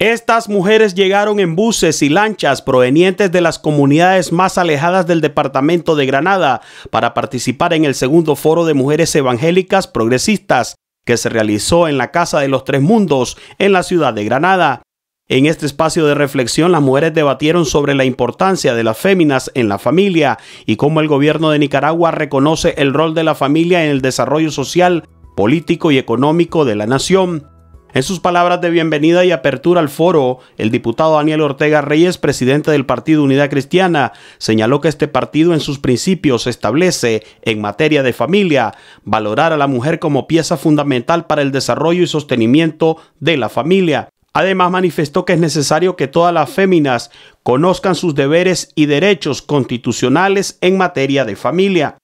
Estas mujeres llegaron en buses y lanchas provenientes de las comunidades más alejadas del departamento de Granada para participar en el segundo foro de mujeres evangélicas progresistas que se realizó en la Casa de los Tres Mundos en la ciudad de Granada. En este espacio de reflexión, las mujeres debatieron sobre la importancia de las féminas en la familia y cómo el gobierno de Nicaragua reconoce el rol de la familia en el desarrollo social, político y económico de la nación. En sus palabras de bienvenida y apertura al foro, el diputado Daniel Ortega Reyes, presidente del Partido Unidad Cristiana, señaló que este partido en sus principios establece, en materia de familia, valorar a la mujer como pieza fundamental para el desarrollo y sostenimiento de la familia. Además manifestó que es necesario que todas las féminas conozcan sus deberes y derechos constitucionales en materia de familia.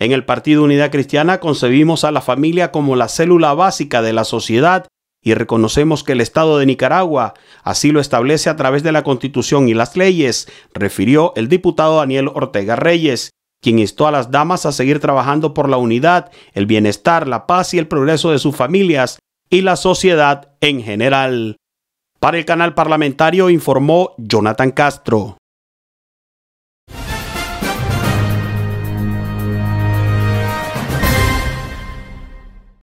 En el Partido Unidad Cristiana concebimos a la familia como la célula básica de la sociedad y reconocemos que el Estado de Nicaragua así lo establece a través de la Constitución y las leyes, refirió el diputado Daniel Ortega Reyes, quien instó a las damas a seguir trabajando por la unidad, el bienestar, la paz y el progreso de sus familias y la sociedad en general. Para el canal parlamentario informó Jonathan Castro.